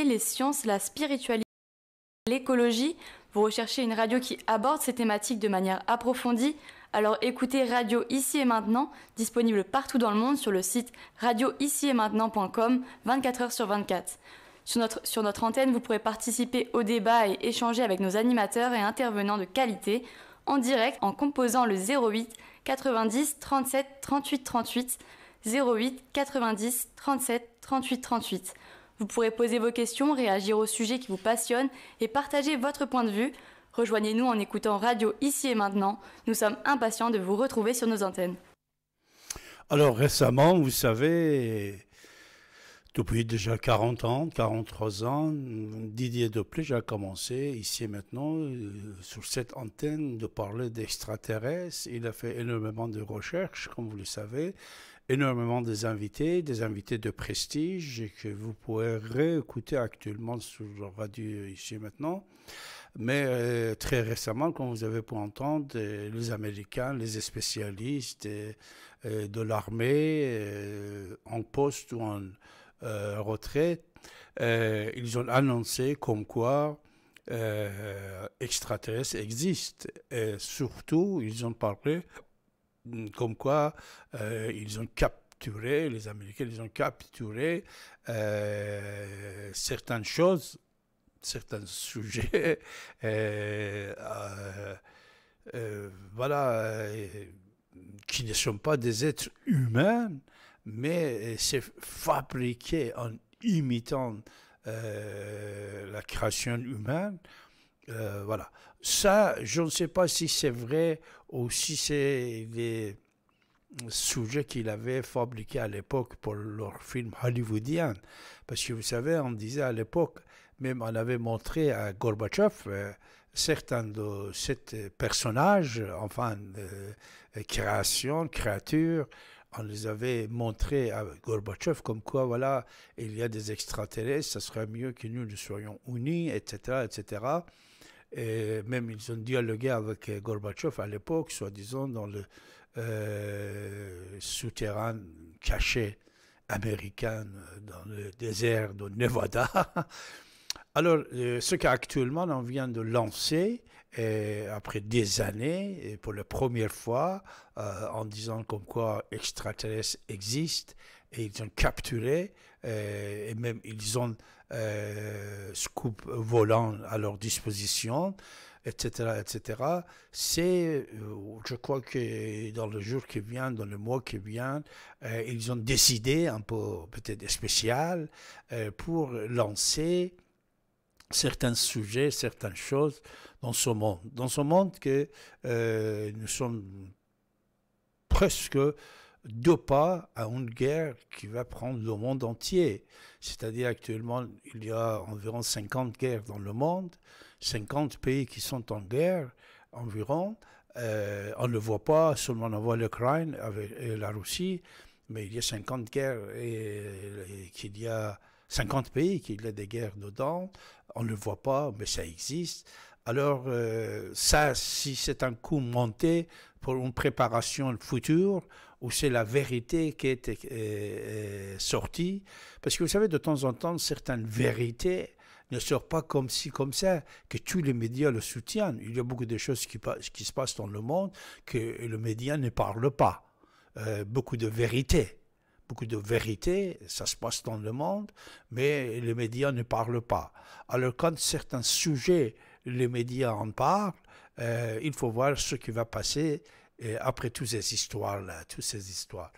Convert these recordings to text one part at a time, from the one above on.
les sciences, la spiritualité, l'écologie. Vous recherchez une radio qui aborde ces thématiques de manière approfondie Alors écoutez Radio Ici et Maintenant, disponible partout dans le monde sur le site maintenant.com 24 h sur 24. Sur notre, sur notre antenne, vous pourrez participer au débat et échanger avec nos animateurs et intervenants de qualité en direct en composant le 08 90 37 38 38 08 90 37 38 38. Vous pourrez poser vos questions, réagir aux sujets qui vous passionnent et partager votre point de vue. Rejoignez-nous en écoutant Radio Ici et Maintenant. Nous sommes impatients de vous retrouver sur nos antennes. Alors récemment, vous savez, depuis déjà 40 ans, 43 ans, Didier Deplé, a commencé ici et maintenant, euh, sur cette antenne, de parler d'extraterrestres. Il a fait énormément de recherches, comme vous le savez énormément des invités, des invités de prestige que vous pouvez réécouter actuellement sur la radio ici maintenant. Mais euh, très récemment, comme vous avez pu entendre, euh, les Américains, les spécialistes euh, de l'armée en poste ou en retraite, ils ont annoncé comme quoi extraterrestres existent. Et surtout, ils ont parlé comme quoi euh, ils ont capturé, les Américains, ils ont capturé euh, certaines choses, certains sujets, euh, voilà, qui ne sont pas des êtres humains, mais c'est fabriqué en imitant la création humaine. Euh, voilà. Ça, je ne sais pas si c'est vrai ou si c'est des sujets qu'il avait fabriqués à l'époque pour leur film hollywoodien. Parce que vous savez, on disait à l'époque, même on avait montré à Gorbatchev euh, certains de ces personnages, enfin, euh, créations, créatures, on les avait montrés à Gorbatchev comme quoi, voilà, il y a des extraterrestres, ça serait mieux que nous, nous soyons unis, etc., etc. Et même ils ont dialogué avec euh, Gorbatchev à l'époque, soi-disant dans le euh, souterrain caché américain euh, dans le désert de Nevada. Alors, ce qu'actuellement on vient de lancer, et après des années, pour la première fois, en disant comme quoi extraterrestres existent, et ils ont capturé, et même ils ont euh, scoop volant à leur disposition, etc., etc. C'est, euh, je crois que dans le jour qui vient, dans le mois qui vient, euh, ils ont décidé un peu peut-être spécial euh, pour lancer certains sujets, certaines choses dans ce monde, dans ce monde que nous sommes presque deux pas à une guerre qui va prendre le monde entier. C'est-à-dire actuellement, il y a environ 50 guerres dans le monde, 50 pays qui sont en guerre environ. Euh, on ne le voit pas, seulement on voit l'Ukraine et la Russie, mais il y a 50 guerres et, qu'il y a 50 pays qui ont des guerres dedans. On ne le voit pas, mais ça existe. Alors, euh, ça, si c'est un coup monté pour une préparation future, où c'est la vérité qui est euh, euh, sortie. Parce que vous savez, de temps en temps, certaines vérités ne sortent pas comme si comme ça, que tous les médias le soutiennent. Il y a beaucoup de choses qui, se passent dans le monde que le média ne parle pas. Euh, beaucoup de vérités. Beaucoup de vérités, ça se passe dans le monde, mais les médias ne parlent pas. Alors quand certains sujets, les médias en parlent, il faut voir ce qui va passer et après toutes ces histoires-là, toutes ces histoires.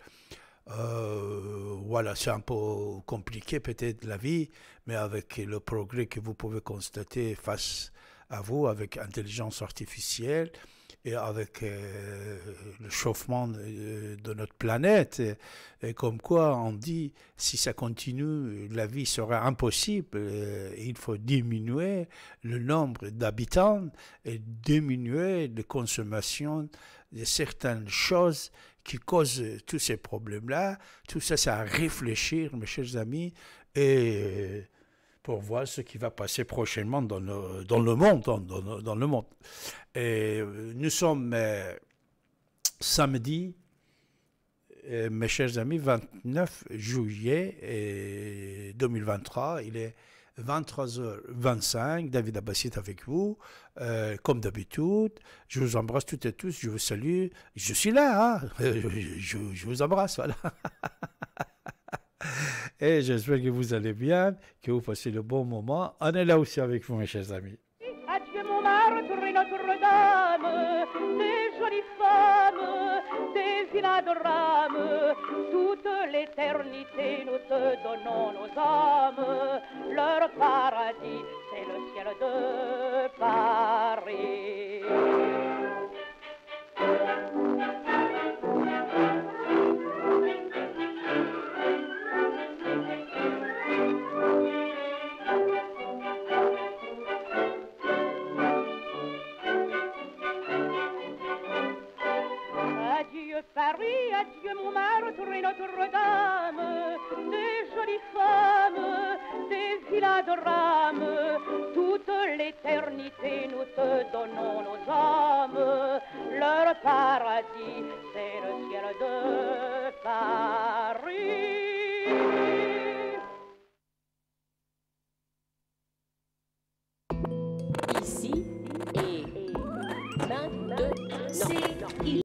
Euh, voilà, c'est un peu compliqué peut-être la vie, mais avec le progrès que vous pouvez constater face à vous, avec intelligence artificielle, et avec euh, le chauffement de, notre planète, et, comme quoi on dit si ça continue, la vie sera impossible. Euh, il faut diminuer le nombre d'habitants et diminuer la consommation de certaines choses qui causent tous ces problèmes-là. Tout ça, c'est à réfléchir, mes chers amis, et euh, pour voir ce qui va passer prochainement dans le, dans le monde. Dans, le monde. Et euh, nous sommes euh, samedi, euh, mes chers amis, 29 juillet 2023. Il est 23h25. David Abbassi est avec vous, comme d'habitude. Je vous embrasse toutes et tous. Je vous salue. Je suis là. Hein. je, je vous embrasse. Voilà. Et j'espère que vous allez bien, que vous passez le bon moment. On est là aussi avec vous, mes chers amis. Adieu Montmartre et Notre-Dame, des jolies femmes, des îles toute l'éternité nous te donnons nos âmes, leur paradis, c'est le ciel de Paris. Notre-Dame, des jolies femmes, des villas de rame, toute l'éternité nous te donnons nos hommes leur paradis, c'est le ciel de Paris.